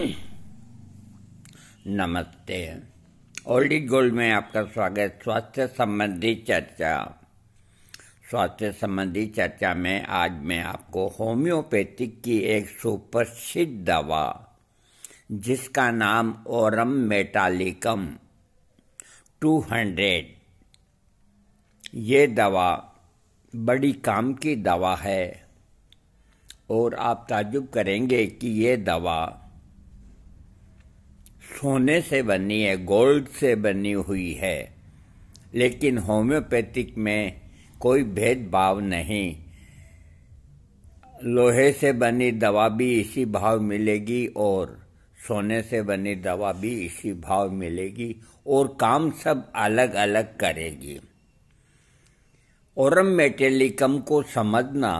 नमस्ते old is gold में आपका स्वागत स्वास्थ्य संबंधी चर्चा स्वास्थ्य संबंधी चर्चा में आज मैं आपको होम्योपैथिक की एक सुप्रसिद्ध दवा जिसका नाम ओरम मेटालिकम 200 ये दवा बड़ी काम की दवा है और आप ताजुब करेंगे कि ये दवा सोने से बनी है गोल्ड से बनी हुई है लेकिन होम्योपैथिक में कोई भेदभाव नहीं लोहे से बनी दवा भी इसी भाव मिलेगी और सोने से बनी दवा भी इसी भाव मिलेगी और काम सब अलग अलग करेगी ओरम मेटेलिकम को समझना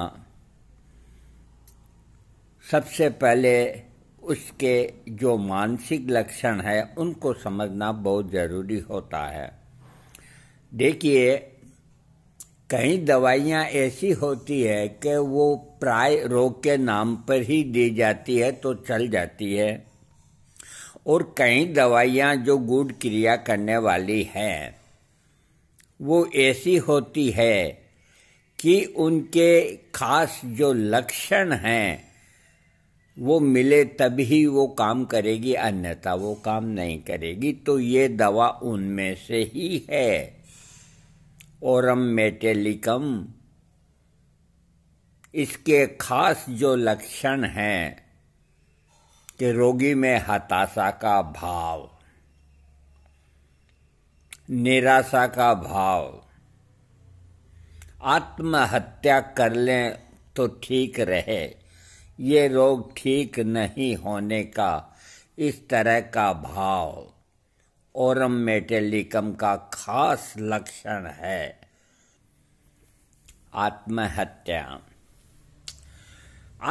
सबसे पहले उसके जो मानसिक लक्षण है उनको समझना बहुत ज़रूरी होता है देखिए कई दवाइयाँ ऐसी होती है कि वो प्राय रोग के नाम पर ही दी जाती है तो चल जाती है और कई दवाइयाँ जो गुड क्रिया करने वाली हैं वो ऐसी होती है कि उनके खास जो लक्षण हैं वो मिले तभी वो काम करेगी अन्यथा वो काम नहीं करेगी तो ये दवा उनमें से ही है ओरम मेटेलिकम इसके खास जो लक्षण हैं कि रोगी में हताशा का भाव निराशा का भाव आत्महत्या कर लें तो ठीक रहे ये रोग ठीक नहीं होने का इस तरह का भाव ओरम मेटेलिकम का खास लक्षण है आत्महत्या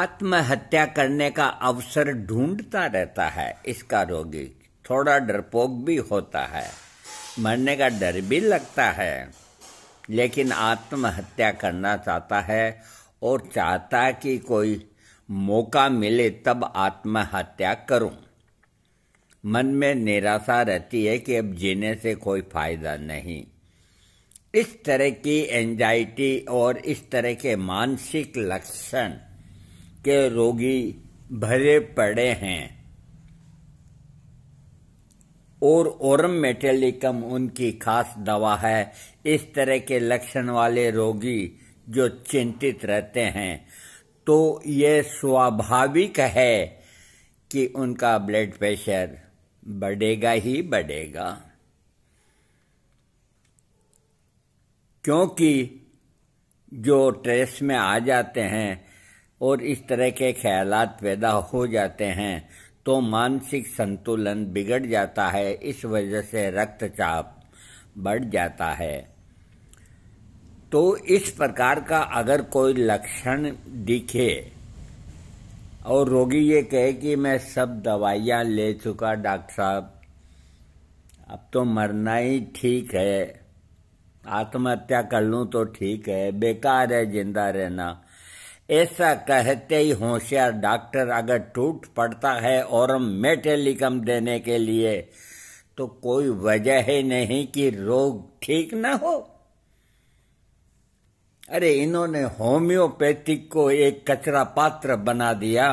आत्महत्या करने का अवसर ढूंढता रहता है इसका रोगी थोड़ा डरपोक भी होता है मरने का डर भी लगता है लेकिन आत्महत्या करना चाहता है और चाहता है कि कोई मौका मिले तब आत्महत्या करूं मन में निराशा रहती है कि अब जीने से कोई फायदा नहीं इस तरह की एंजाइटी और इस तरह के मानसिक लक्षण के रोगी भरे पड़े हैं और ओरम मेटेलिकम उनकी खास दवा है इस तरह के लक्षण वाले रोगी जो चिंतित रहते हैं तो ये स्वाभाविक है कि उनका ब्लड प्रेशर बढ़ेगा ही बढ़ेगा क्योंकि जो ट्रेस में आ जाते हैं और इस तरह के ख्याल पैदा हो जाते हैं तो मानसिक संतुलन बिगड़ जाता है इस वजह से रक्तचाप बढ़ जाता है तो इस प्रकार का अगर कोई लक्षण दिखे और रोगी ये कहे कि मैं सब दवाइयां ले चुका डॉक्टर साहब अब तो मरना ही ठीक है आत्महत्या कर लूं तो ठीक है बेकार है जिंदा रहना ऐसा कहते ही होशियार डॉक्टर अगर टूट पड़ता है और मेटेलिकम देने के लिए तो कोई वजह ही नहीं कि रोग ठीक ना हो अरे इन्होंने होम्योपैथिक को एक कचरा पात्र बना दिया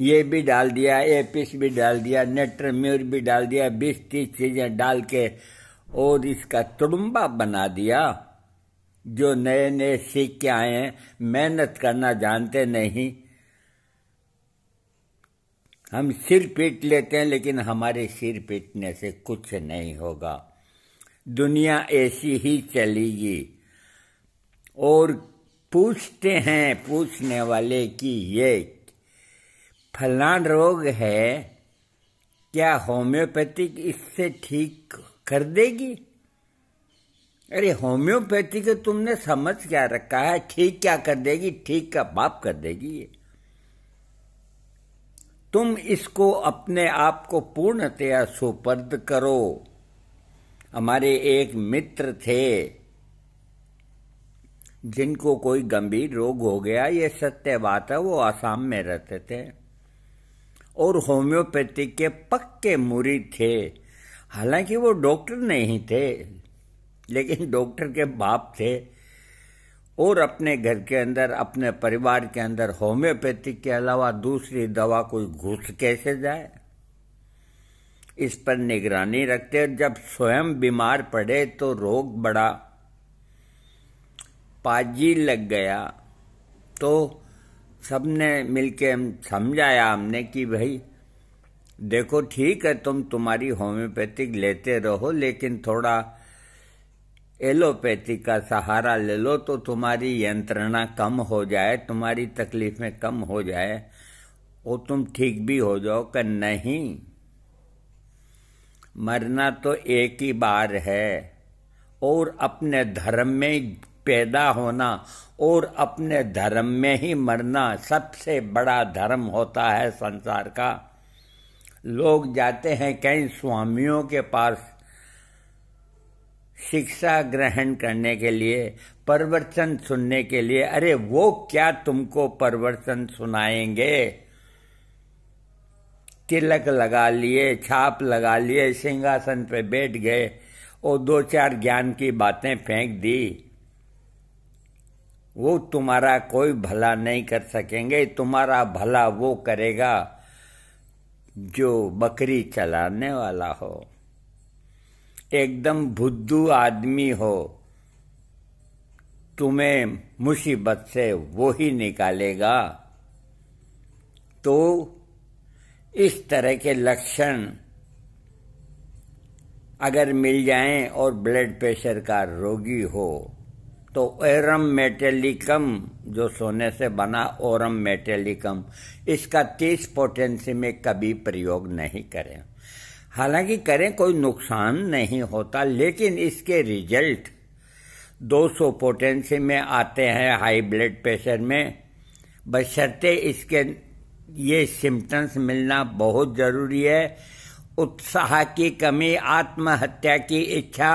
ये भी डाल दिया एपिस भी डाल दिया नेट्रम्यूर भी डाल दिया बीस तीस चीजें डाल के और इसका तुड़ुम्बा बना दिया जो नए नए सीख के आए हैं मेहनत करना जानते नहीं हम सिर पीट लेते हैं लेकिन हमारे सिर पीटने से कुछ नहीं होगा दुनिया ऐसी ही चलेगी और पूछते हैं पूछने वाले कि ये फलान रोग है क्या होम्योपैथिक इससे ठीक कर देगी अरे होम्योपैथी को तो तुमने समझ क्या रखा है ठीक क्या कर देगी ठीक का बाप कर देगी ये तुम इसको अपने आप को पूर्णतया सुपर्द करो हमारे एक मित्र थे जिनको कोई गंभीर रोग हो गया ये सत्य बात है वो आसाम में रहते थे और होम्योपैथी के पक्के मुरी थे हालांकि वो डॉक्टर नहीं थे लेकिन डॉक्टर के बाप थे और अपने घर के अंदर अपने परिवार के अंदर होम्योपैथिक के अलावा दूसरी दवा कोई घुस कैसे जाए इस पर निगरानी रखते जब स्वयं बीमार पड़े तो रोग बड़ा पाजी लग गया तो सबने मिलके हम समझाया हमने कि भाई देखो ठीक है तुम तुम्हारी होम्योपैथिक लेते रहो लेकिन थोड़ा एलोपैथी का सहारा ले लो तो तुम्हारी यंत्रणा कम हो जाए तुम्हारी तकलीफें कम हो जाए और तुम ठीक भी हो जाओ कि नहीं मरना तो एक ही बार है और अपने धर्म में पैदा होना और अपने धर्म में ही मरना सबसे बड़ा धर्म होता है संसार का लोग जाते हैं कई स्वामियों के पास शिक्षा ग्रहण करने के लिए परवर्चन सुनने के लिए अरे वो क्या तुमको परवर्चन सुनाएंगे तिलक लगा लिए छाप लगा लिए सिंहासन पे बैठ गए और दो चार ज्ञान की बातें फेंक दी वो तुम्हारा कोई भला नहीं कर सकेंगे तुम्हारा भला वो करेगा जो बकरी चलाने वाला हो एकदम बुद्धू आदमी हो तुम्हें मुसीबत से वो ही निकालेगा तो इस तरह के लक्षण अगर मिल जाएं और ब्लड प्रेशर का रोगी हो तो एरम मेटेलिकम जो सोने से बना ओरम मेटेलिकम इसका तीस पोटेंसी में कभी प्रयोग नहीं करें हालांकि करें कोई नुकसान नहीं होता लेकिन इसके रिजल्ट 200 पोटेंसी में आते हैं हाई ब्लड प्रेशर में बशर्ते इसके ये सिम्टम्स मिलना बहुत ज़रूरी है उत्साह की कमी आत्महत्या की इच्छा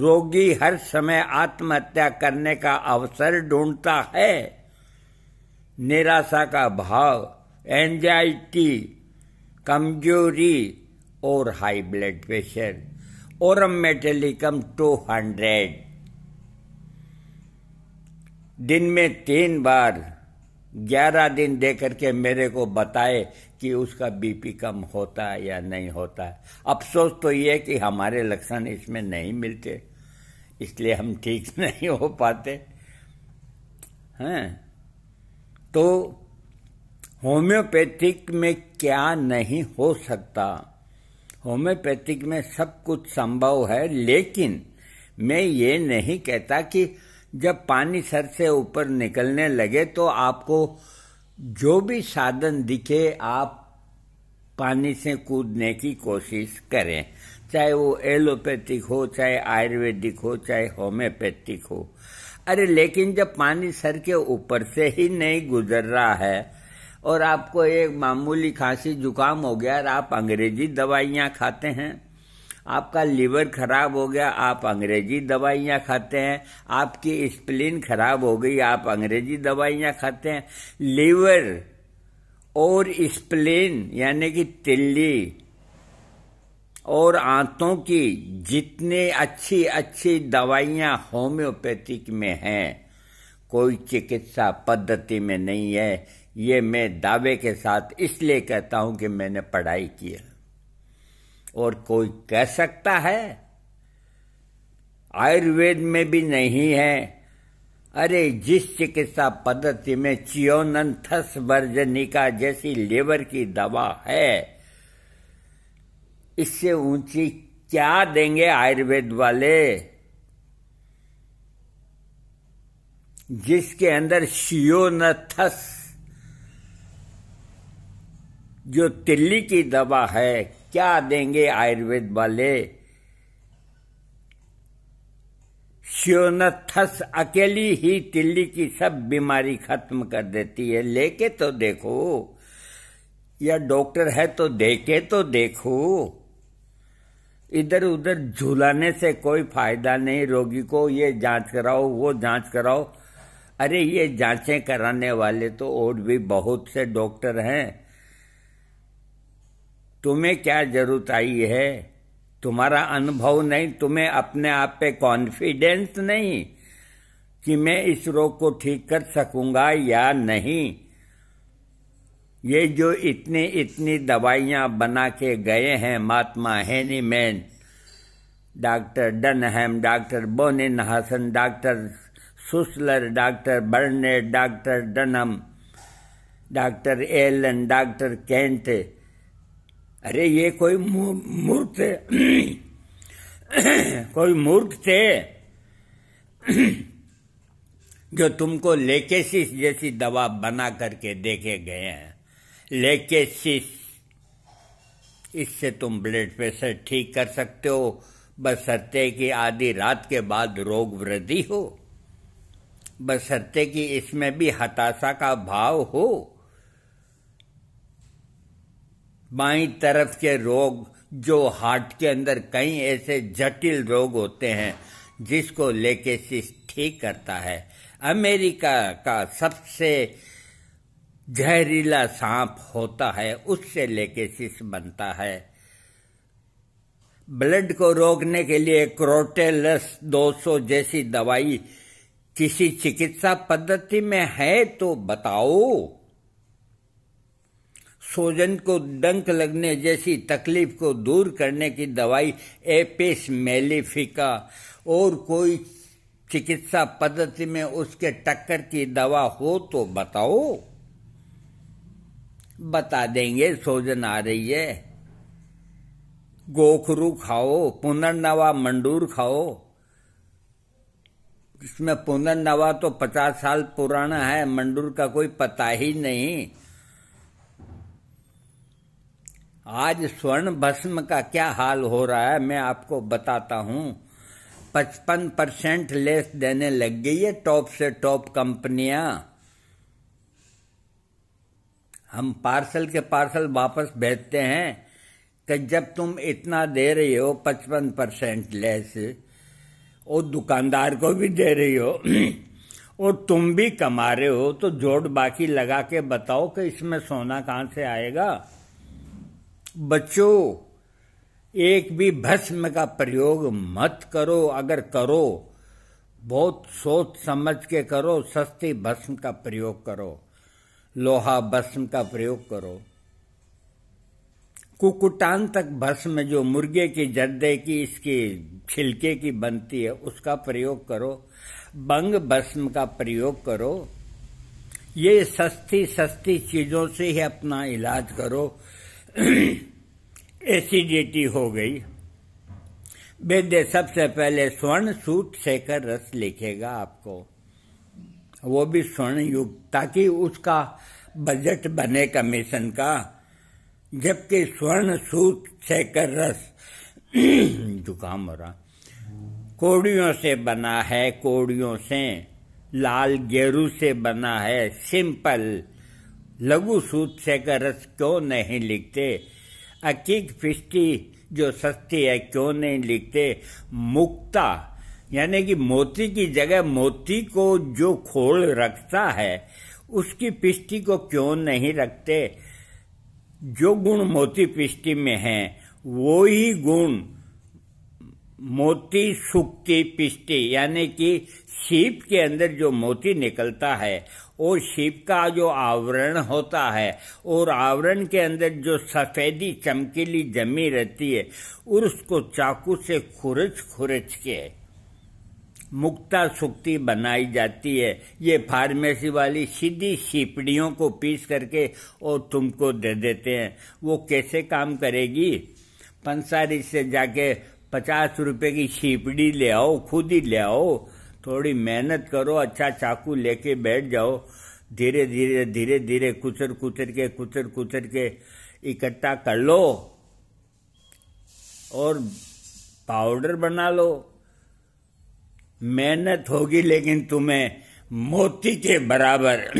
रोगी हर समय आत्महत्या करने का अवसर ढूंढता है निराशा का भाव एंजाइटी कमजोरी और high blood pressure aurum metallicum two hundred दिन में तीन बार ग्यारह दिन देकर के मेरे को बताए कि उसका बीपी कम होता है या नहीं होता है अफसोस तो ये कि हमारे लक्षण इसमें नहीं मिलते इसलिए हम ठीक नहीं हो पाते हैं तो होम्योपैथिक में क्या नहीं हो सकता होम्योपैथिक में सब कुछ संभव है लेकिन मैं ये नहीं कहता कि जब पानी सर से ऊपर निकलने लगे तो आपको जो भी साधन दिखे आप पानी से कूदने की कोशिश करें चाहे वो एलोपैथिक हो चाहे आयुर्वेदिक हो चाहे होम्योपैथिक हो अरे लेकिन जब पानी सर के ऊपर से ही नहीं गुजर रहा है और आपको एक मामूली खांसी जुकाम हो गया और आप अंग्रेजी दवाइयाँ खाते हैं आपका लीवर खराब हो गया आप अंग्रेजी दवाइयाँ खाते हैं आपकी स्प्लिन खराब हो गई आप अंग्रेजी दवाइयाँ खाते हैं लीवर और स्प्लिन यानी कि तिल्ली और आंतों की जितने अच्छी अच्छी दवाइयाँ होम्योपैथिक में हैं कोई चिकित्सा पद्धति में नहीं है ये मैं दावे के साथ इसलिए कहता हूँ कि मैंने पढ़ाई की है और कोई कह सकता है आयुर्वेद में भी नहीं है अरे जिस चिकित्सा पद्धति में चियोनंथस वर्जनिका जैसी लेवर की दवा है इससे ऊंची क्या देंगे आयुर्वेद वाले जिसके अंदर शियोनथस जो तिल्ली की दवा है क्या देंगे आयुर्वेद वाले श्योनथस अकेली ही तिल्ली की सब बीमारी खत्म कर देती है लेके तो देखो या डॉक्टर है तो देखे तो देखो इधर उधर झूलाने से कोई फायदा नहीं रोगी को ये जांच कराओ वो जांच कराओ अरे ये जांचें कराने वाले तो और भी बहुत से डॉक्टर हैं तुम्हें क्या जरूरत आई है तुम्हारा अनुभव नहीं तुम्हें अपने आप पे कॉन्फिडेंस नहीं कि मैं इस रोग को ठीक कर सकूंगा या नहीं ये जो इतनी इतनी दवाइयां बना के गए हैं Mahatma Hahnemann doctor Dunham doctor Boenninghausen doctor Schuessler doctor Burnett doctor Dunham doctor Allen doctor Kent अरे ये कोई मूर्ख थे कोई मूर्ख थे जो तुमको लेकेसिस जैसी दवा बना करके देखे गए हैं लेकेसिस इससे तुम ब्लड प्रेशर ठीक कर सकते हो बस सत्य की आधी रात के बाद रोग वृद्धि हो बस सत्य की इसमें भी हताशा का भाव हो बाई तरफ के रोग जो हार्ट के अंदर कई ऐसे जटिल रोग होते हैं जिसको लेके सिस ठीक करता है अमेरिका का सबसे जहरीला सांप होता है उससे लेके सिस बनता है ब्लड को रोकने के लिए क्रोटेलस 200 जैसी दवाई किसी चिकित्सा पद्धति में है तो बताओ सोजन को डंक लगने जैसी तकलीफ को दूर करने की दवाई एपिस मेलिफिका और कोई चिकित्सा पद्धति में उसके टक्कर की दवा हो तो बताओ बता देंगे सोजन आ रही है गोखरू खाओ पुनर्नवा मंडूर खाओ इसमें पुनर्नवा तो पचास साल पुराना है मंडूर का कोई पता ही नहीं आज स्वर्ण भस्म का क्या हाल हो रहा है मैं आपको बताता हूँ पचपन परसेंट लेस देने लग गई है टॉप से टॉप कंपनियां हम पार्सल के पार्सल वापस भेजते हैं कि जब तुम इतना दे रही हो पचपन परसेंट लेस और दुकानदार को भी दे रही हो और तुम भी कमा रहे हो तो जोड़ बाकी लगा के बताओ कि इसमें सोना कहाँ से आएगा बच्चों एक भी भस्म का प्रयोग मत करो अगर करो बहुत सोच समझ के करो सस्ती भस्म का प्रयोग करो लोहा भस्म का प्रयोग करो कुकुटान तक भस्म जो मुर्गे की जर्दे की इसके छिलके की बनती है उसका प्रयोग करो बंग भस्म का प्रयोग करो ये सस्ती सस्ती चीजों से ही अपना इलाज करो एसिडिटी हो गई वैद्य सबसे पहले स्वर्ण सूत सेकर रस लिखेगा आपको वो भी स्वर्ण युग ताकि उसका बजट बने कमीशन का जबकि स्वर्ण सूत सेकर रस जुकाम हो रहा कोड़ियों से बना है कोड़ियों से लाल गेरू से बना है सिंपल लघु सूत से का रस क्यों नहीं लिखते अकीक फिश्ती जो सस्ती है क्यों नहीं लिखते मुक्ता यानी कि मोती की जगह मोती को जो खोल रखता है उसकी पिष्टी को क्यों नहीं रखते जो गुण मोती पिष्टी में है वो ही गुण मोती सुक्ति पिष्टी यानी कि सीप के अंदर जो मोती निकलता है और शिव का जो आवरण होता है और आवरण के अंदर जो सफेदी चमकीली जमी रहती है और उसको चाकू से खुरच खुरच के मुक्ता सुक्ति बनाई जाती है ये फार्मेसी वाली सीधी सीपड़ियों को पीस करके और तुमको दे देते हैं वो कैसे काम करेगी पंसारी से जाके पचास रुपए की सीपड़ी ले आओ खुद ही ले आओ थोड़ी मेहनत करो अच्छा चाकू लेके बैठ जाओ धीरे धीरे धीरे धीरे कुचर कुचर के कुचर कुचर के इकट्ठा कर लो और पाउडर बना लो मेहनत होगी लेकिन तुम्हें मोती के बराबर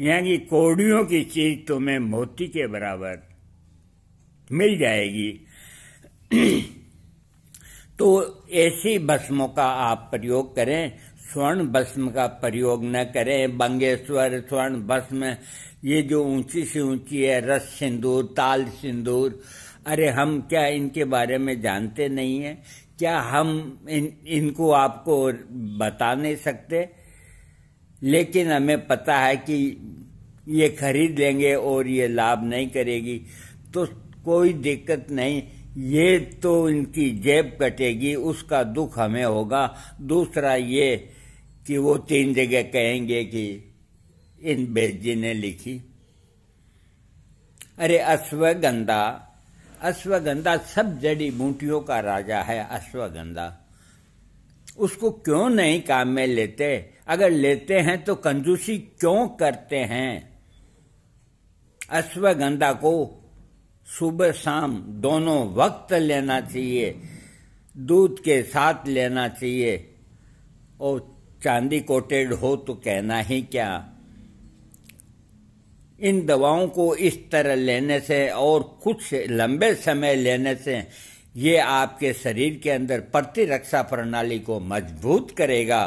यानी कोड़ियों की चीज तुम्हें मोती के बराबर मिल जाएगी तो ऐसी भस्मों का आप प्रयोग करें स्वर्ण भस्म का प्रयोग न करें बंगेश्वर स्वर्ण भस्म ये जो ऊंची से ऊंची है रस सिंदूर ताल सिंदूर अरे हम क्या इनके बारे में जानते नहीं हैं क्या हम इन इनको आपको बता नहीं सकते लेकिन हमें पता है कि ये खरीद लेंगे और ये लाभ नहीं करेगी तो कोई दिक्कत नहीं ये तो इनकी जेब कटेगी उसका दुख हमें होगा दूसरा ये कि वो तीन जगह कहेंगे कि इन बेजी ने लिखी अरे अश्वगंधा अश्वगंधा सब जड़ी बूटियों का राजा है अश्वगंधा उसको क्यों नहीं काम में लेते अगर लेते हैं तो कंजूसी क्यों करते हैं अश्वगंधा को सुबह शाम दोनों वक्त लेना चाहिए दूध के साथ लेना चाहिए और चांदी कोटेड हो तो कहना ही क्या इन दवाओं को इस तरह लेने से और कुछ लंबे समय लेने से ये आपके शरीर के अंदर प्रतिरक्षा प्रणाली को मजबूत करेगा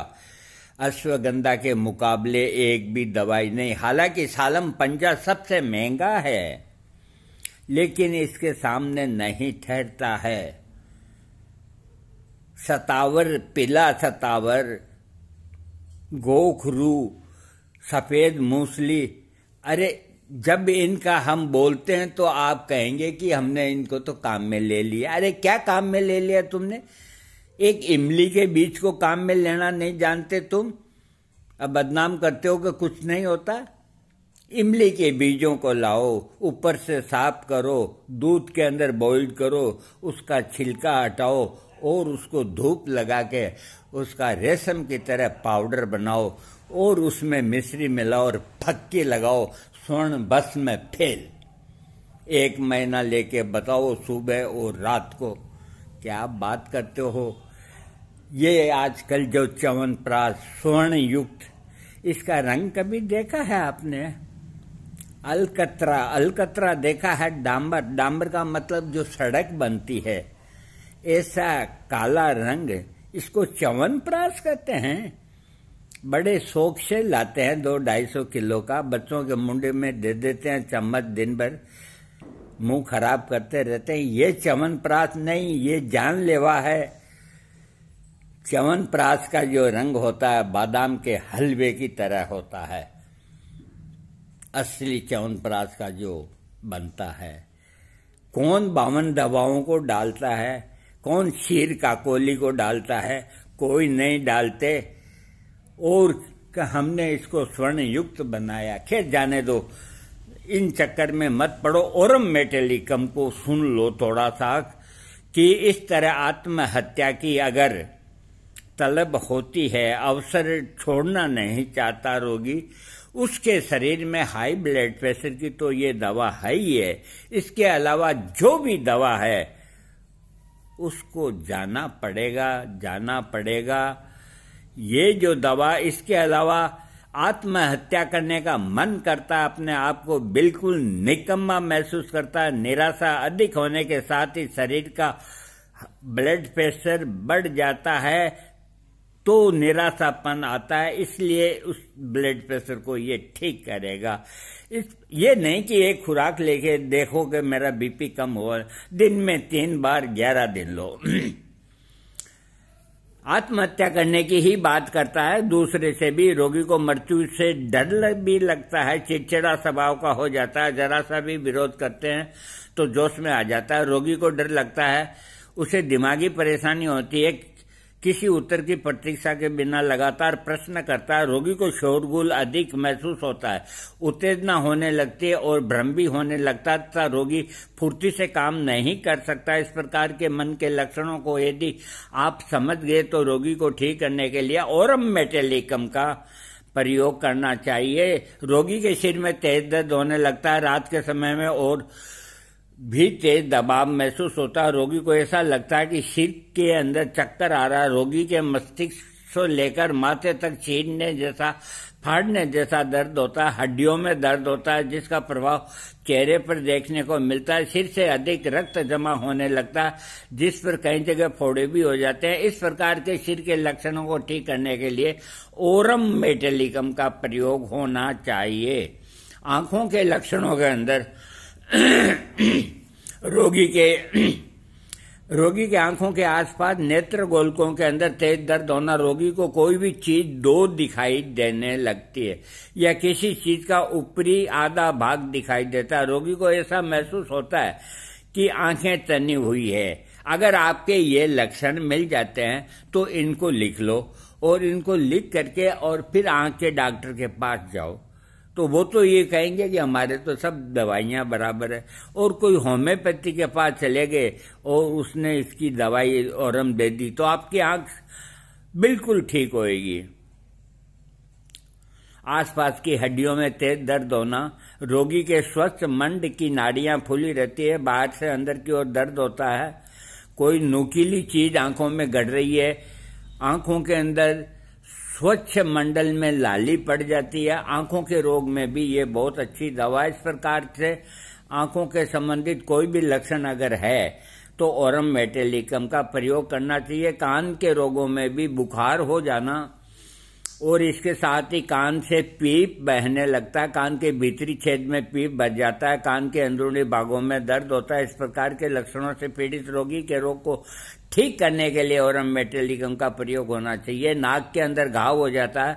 अश्वगंधा के मुकाबले एक भी दवाई नहीं हालांकि सालम पंजा सबसे महंगा है लेकिन इसके सामने नहीं ठहरता है सतावर पीला सतावर गोखरू सफ़ेद मूसली अरे जब इनका हम बोलते हैं तो आप कहेंगे कि हमने इनको तो काम में ले लिया अरे क्या काम में ले लिया तुमने एक इमली के बीज को काम में लेना नहीं जानते तुम अब बदनाम करते हो कि कुछ नहीं होता इमली के बीजों को लाओ ऊपर से साफ करो दूध के अंदर बॉईल करो उसका छिलका हटाओ और उसको धूप लगा के उसका रेशम की तरह पाउडर बनाओ और उसमें मिश्री मिलाओ और फक्के लगाओ स्वर्ण बस में फेल एक महीना लेके बताओ सुबह और रात को क्या बात करते हो ये आजकल जो च्यवनप्राश स्वर्ण युक्त इसका रंग कभी देखा है आपने अलकतरा अलकतरा देखा है डांबर डांबर का मतलब जो सड़क बनती है ऐसा काला रंग इसको चवन प्रास कहते हैं बड़े शौक से लाते हैं दो ढाई सौ किलो का बच्चों के मुंडे में दे देते हैं चम्मच दिन भर मुंह खराब करते रहते हैं ये चवन प्रास नहीं ये जानलेवा है चवन प्रास का जो रंग होता है बादाम के हलवे की तरह होता है असली प्रास का जो बनता है कौन बावन दवाओं को डालता है कौन शीर काकोली को डालता है कोई नहीं डालते और हमने इसको स्वर्ण युक्त बनाया खेत जाने दो इन चक्कर में मत पड़ो ओरम मेटेलिकम को सुन लो थोड़ा सा कि इस तरह आत्महत्या की अगर तलब होती है अवसर छोड़ना नहीं चाहता रोगी उसके शरीर में हाई ब्लड प्रेशर की तो ये दवा है ही है इसके अलावा जो भी दवा है उसको जाना पड़ेगा जाना पड़ेगा ये जो दवा इसके अलावा आत्महत्या करने का मन करता है अपने आप को बिल्कुल निकम्मा महसूस करता है निराशा अधिक होने के साथ ही शरीर का ब्लड प्रेशर बढ़ जाता है तो निराशापन आता है इसलिए उस ब्लड प्रेशर को ये ठीक करेगा इस ये नहीं कि एक खुराक लेके देखो कि मेरा बीपी कम हो दिन में तीन बार ग्यारह दिन लो आत्महत्या करने की ही बात करता है दूसरे से भी रोगी को मृत्यु से डर भी लगता है चिड़चिड़ा स्वभाव का हो जाता है जरा सा भी विरोध करते हैं तो जोश में आ जाता है रोगी को डर लगता है उसे दिमागी परेशानी होती है किसी उत्तर की प्रतीक्षा के बिना लगातार प्रश्न करता है रोगी को शोरगुल अधिक महसूस होता है उत्तेजना होने लगती है और भ्रम भी होने लगता है तथा रोगी फुर्ती से काम नहीं कर सकता इस प्रकार के मन के लक्षणों को यदि आप समझ गए तो रोगी को ठीक करने के लिए और मेटेलिकम का प्रयोग करना चाहिए रोगी के सिर में तेज दर्द होने लगता है रात के समय में और भी तेज दबाव महसूस होता है रोगी को ऐसा लगता है कि सिर के अंदर चक्कर आ रहा है रोगी के मस्तिष्क से लेकर माथे तक छीनने जैसा फाड़ने जैसा दर्द होता है हड्डियों में दर्द होता है जिसका प्रभाव चेहरे पर देखने को मिलता है सिर से अधिक रक्त जमा होने लगता है जिस पर कई जगह फोड़े भी हो जाते हैं इस प्रकार के सिर के लक्षणों को ठीक करने के लिए ओरम मेटेलिकम का प्रयोग होना चाहिए आंखों के लक्षणों के अंदर रोगी के रोगी के आंखों के आसपास नेत्र गोलकों के अंदर तेज दर्द होना रोगी को कोई भी चीज दो दिखाई देने लगती है या किसी चीज का ऊपरी आधा भाग दिखाई देता है रोगी को ऐसा महसूस होता है कि आंखें तनी हुई है अगर आपके ये लक्षण मिल जाते हैं तो इनको लिख लो और इनको लिख करके और फिर आंख के डॉक्टर के पास जाओ तो वो तो ये कहेंगे कि हमारे तो सब दवाइयाँ बराबर है और कोई होम्योपैथी के पास चले गए और उसने इसकी दवाई और हम दे दी तो आपकी आंख बिल्कुल ठीक होएगी आसपास की हड्डियों में तेज दर्द होना रोगी के स्वस्थ मंड की नाड़ियां फूली रहती है बाहर से अंदर की ओर दर्द होता है कोई नुकीली चीज आंखों में गढ़ रही है आंखों के अंदर स्वच्छ मंडल में लाली पड़ जाती है आंखों के रोग में भी ये बहुत अच्छी दवा इस प्रकार से आंखों के संबंधित कोई भी लक्षण अगर है तो ओरम मेटेलिकम का प्रयोग करना चाहिए कान के रोगों में भी बुखार हो जाना और इसके साथ ही कान से पीप बहने लगता है कान के भीतरी छेद में पीप बच जाता है कान के अंदरूनी भागों में दर्द होता है इस प्रकार के लक्षणों से पीड़ित रोगी के रोग को ठीक करने के लिए ओरम मेटेलिकम का प्रयोग होना चाहिए नाक के अंदर घाव हो जाता है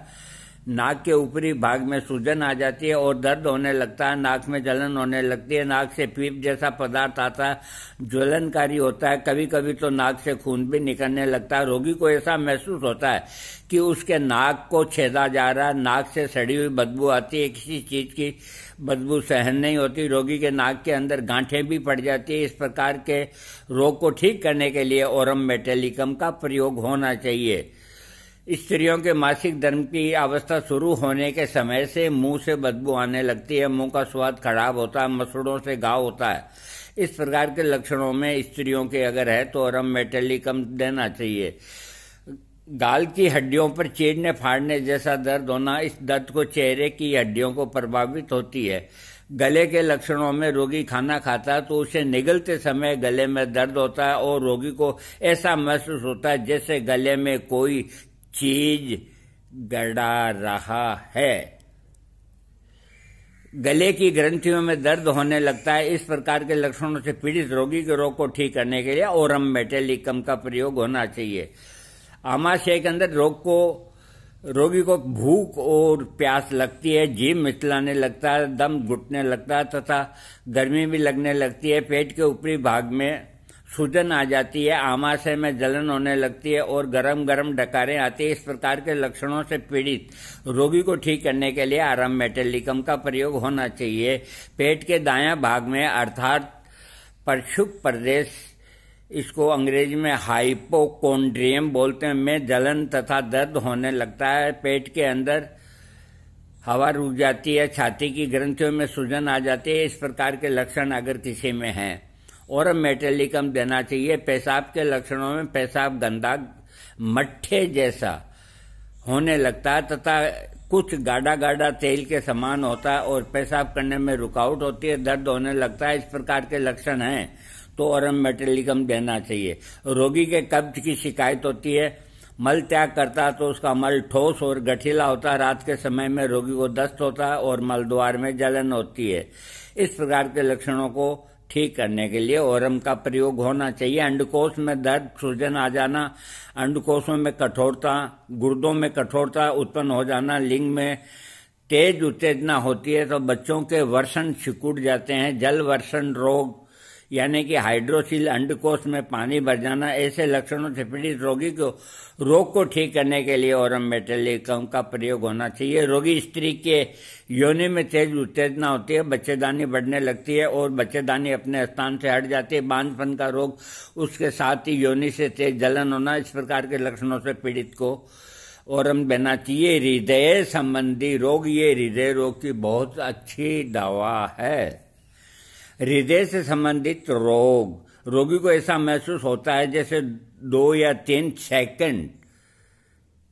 नाक के ऊपरी भाग में सूजन आ जाती है और दर्द होने लगता है नाक में जलन होने लगती है नाक से पीप जैसा पदार्थ आता है ज्वलनकारी होता है कभी कभी तो नाक से खून भी निकलने लगता है रोगी को ऐसा महसूस होता है कि उसके नाक को छेदा जा रहा है नाक से सड़ी हुई बदबू आती है किसी चीज़ की बदबू सहन नहीं होती रोगी के नाक के अंदर गांठे भी पड़ जाती है इस प्रकार के रोग को ठीक करने के लिए ओरम मेटेलिकम का प्रयोग होना चाहिए स्त्रियों के मासिक धर्म की अवस्था शुरू होने के समय से मुंह से बदबू आने लगती है मुंह का स्वाद खराब होता है मसूड़ों से घाव होता है इस प्रकार के लक्षणों में स्त्रियों के अगर है तो अरम मेटेलिकम देना चाहिए गाल की हड्डियों पर चीरने फाड़ने जैसा दर्द होना इस दर्द को चेहरे की हड्डियों को प्रभावित होती है गले के लक्षणों में रोगी खाना खाता है तो उसे निगलते समय गले में दर्द होता है और रोगी को ऐसा महसूस होता है जैसे गले में कोई चीज गड़ा रहा है गले की ग्रंथियों में दर्द होने लगता है इस प्रकार के लक्षणों से पीड़ित रोगी के रोग को ठीक करने के लिए ओरम मेटेलिकम का प्रयोग होना चाहिए आमाशय के अंदर रोग को रोगी को भूख और प्यास लगती है जीव मिचलाने लगता है दम घुटने लगता है तथा गर्मी भी लगने लगती है पेट के ऊपरी भाग में सूजन आ जाती है आमाशय में जलन होने लगती है और गरम गरम डकारें आती है इस प्रकार के लक्षणों से पीड़ित रोगी को ठीक करने के लिए आराम मेटेलिकम का प्रयोग होना चाहिए पेट के दायां भाग में अर्थात परशुभ प्रदेश इसको अंग्रेजी में हाइपोकोन्ड्रियम बोलते हैं में जलन तथा दर्द होने लगता है पेट के अंदर हवा रुक जाती है छाती की ग्रंथियों में सूजन आ जाती है इस प्रकार के लक्षण अगर किसी में हैं और मेटेलिकम देना चाहिए पेशाब के लक्षणों में पेशाब गंदा मट्ठे जैसा होने लगता है तथा कुछ गाढ़ा गाढ़ा तेल के समान होता है और पेशाब करने में रुकावट होती है दर्द होने लगता है इस प्रकार के लक्षण हैं तो औरम मेटेलिकम देना चाहिए रोगी के कब्ज की शिकायत होती है मल त्याग करता तो उसका मल ठोस और गठीला होता है रात के समय में रोगी को दस्त होता है और मल द्वार में जलन होती है इस प्रकार के लक्षणों को ठीक करने के लिए ओरम का प्रयोग होना चाहिए अंडकोश में दर्द सूजन आ जाना अंडकोशों में कठोरता गुर्दों में कठोरता उत्पन्न हो जाना लिंग में तेज उत्तेजना होती है तो बच्चों के वर्षण सिकुड़ जाते हैं जल वर्षण रोग यानी कि हाइड्रोसिल अंडकोश में पानी भर जाना ऐसे लक्षणों से पीड़ित रोगी को रोग को ठीक करने के लिए और मेटेलिकम का प्रयोग होना चाहिए रोगी स्त्री के योनि में तेज उत्तेजना होती है बच्चेदानी बढ़ने लगती है और बच्चेदानी अपने स्थान से हट जाती है बांझपन का रोग उसके साथ ही योनि से तेज जलन होना इस प्रकार के लक्षणों से पीड़ित को औरम देना चाहिए हृदय संबंधी रोग ये हृदय रोग की बहुत अच्छी दवा है हृदय से संबंधित रोग रोगी को ऐसा महसूस होता है जैसे दो या तीन सेकंड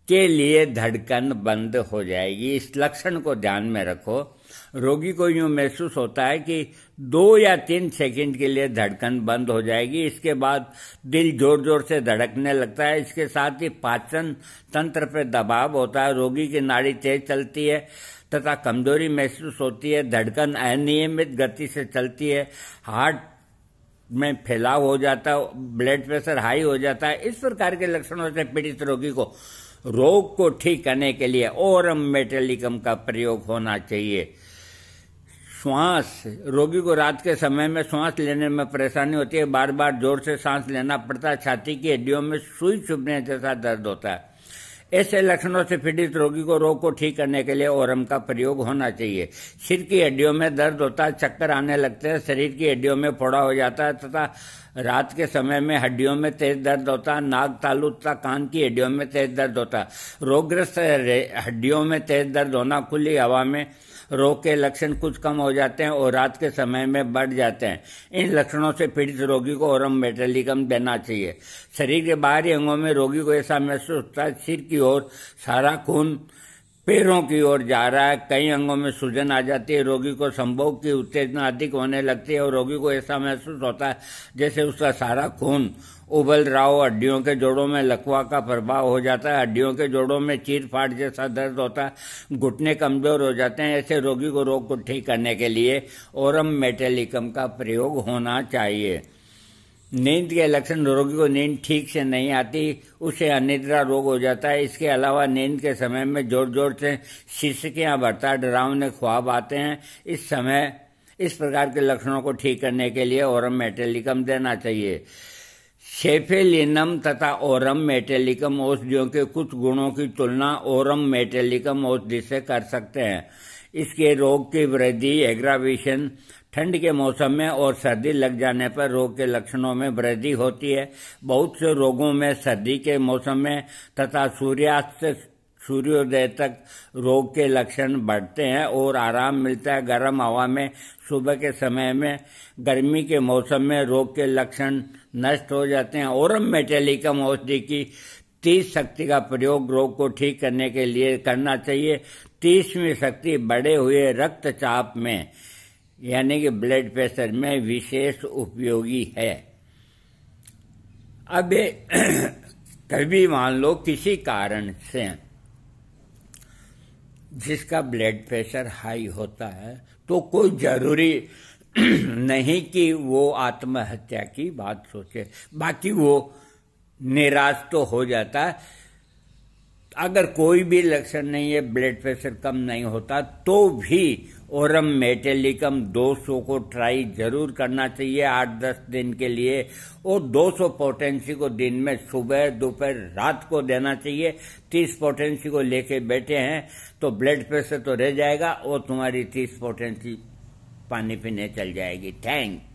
के लिए धड़कन बंद हो जाएगी इस लक्षण को ध्यान में रखो रोगी को यूं महसूस होता है कि दो या तीन सेकंड के लिए धड़कन बंद हो जाएगी इसके बाद दिल जोर जोर से धड़कने लगता है इसके साथ ही पाचन तंत्र पर दबाव होता है रोगी की नाड़ी तेज चलती है तथा कमजोरी महसूस होती है धड़कन अनियमित गति से चलती है हार्ट में फैलाव हो जाता है ब्लड प्रेशर हाई हो जाता है इस प्रकार के लक्षणों से पीड़ित रोगी को रोग को ठीक करने के लिए ओरम मेटेलिकम का प्रयोग होना चाहिए श्वास रोगी को रात के समय में श्वास लेने में परेशानी होती है बार बार जोर से सांस लेना पड़ता है छाती की हड्डियों में सुई चुभने जैसा दर्द होता है ऐसे लक्षणों से पीड़ित रोगी को रोग को ठीक करने के लिए ओरम का प्रयोग होना चाहिए सिर की हड्डियों में दर्द होता है चक्कर आने लगते हैं शरीर की हड्डियों में फोड़ा हो जाता है तथा रात के समय में हड्डियों में तेज दर्द होता नाक तालु तथा कान की हड्डियों में तेज दर्द होता है रोगग्रस्त हड्डियों में तेज दर्द होना खुली हवा में रोग के लक्षण कुछ कम हो जाते हैं और रात के समय में बढ़ जाते हैं इन लक्षणों से पीड़ित रोगी को ओरम मेटालिकम देना चाहिए शरीर के बाहरी अंगों में रोगी को ऐसा महसूस होता है सिर की ओर सारा खून पैरों की ओर जा रहा है कई अंगों में सूजन आ जाती है रोगी को संभोग की उत्तेजना अधिक होने लगती है और रोगी को ऐसा महसूस होता है जैसे उसका सारा खून उबल रहा हो हड्डियों के जोड़ों में लकवा का प्रभाव हो जाता है हड्डियों के जोड़ों में चीर फाट जैसा दर्द होता है घुटने कमजोर हो जाते हैं ऐसे रोगी को रोग को ठीक करने के लिए ओरम मेटेलिकम का प्रयोग होना चाहिए नींद के लक्षण रोगी को नींद ठीक से नहीं आती उसे अनिद्रा रोग हो जाता है इसके अलावा नींद के समय में जोर जोर से शीर्षकियाँ भरता डरावने ख्वाब आते हैं इस समय इस प्रकार के लक्षणों को ठीक करने के लिए ओरम मेटेलिकम देना चाहिए शेफेलिनम तथा ओरम मेटेलिकम औषधियों के कुछ गुणों की तुलना ओरम मेटेलिकम औषधि से कर सकते हैं इसके रोग की वृद्धि एग्रावेशन ठंड के मौसम में और सर्दी लग जाने पर रोग के लक्षणों में वृद्धि होती है बहुत से रोगों में सर्दी के मौसम में तथा सूर्यास्त सूर्योदय तक रोग के लक्षण बढ़ते हैं और आराम मिलता है गर्म हवा में सुबह के समय में गर्मी के मौसम में रोग के लक्षण नष्ट हो जाते हैं और मेटेलिकम औषधि की तीस शक्ति का प्रयोग रोग को ठीक करने के लिए करना चाहिए तीसवीं शक्ति बढ़े हुए रक्तचाप में यानी कि ब्लड प्रेशर में विशेष उपयोगी है अब कभी मान लो किसी कारण से जिसका ब्लड प्रेशर हाई होता है तो कोई जरूरी नहीं कि वो आत्महत्या की बात सोचे बाकी वो निराश तो हो जाता है अगर कोई भी लक्षण नहीं है ब्लड प्रेशर कम नहीं होता तो भी ओरम मेटेलिकम 200 को ट्राई जरूर करना चाहिए आठ दस दिन के लिए और 200 पोटेंसी को दिन में सुबह दोपहर रात को देना चाहिए 30 पोटेंसी को लेके बैठे हैं तो ब्लड प्रेशर तो रह जाएगा और तुम्हारी 30 पोटेंसी पानी पीने चल जाएगी थैंक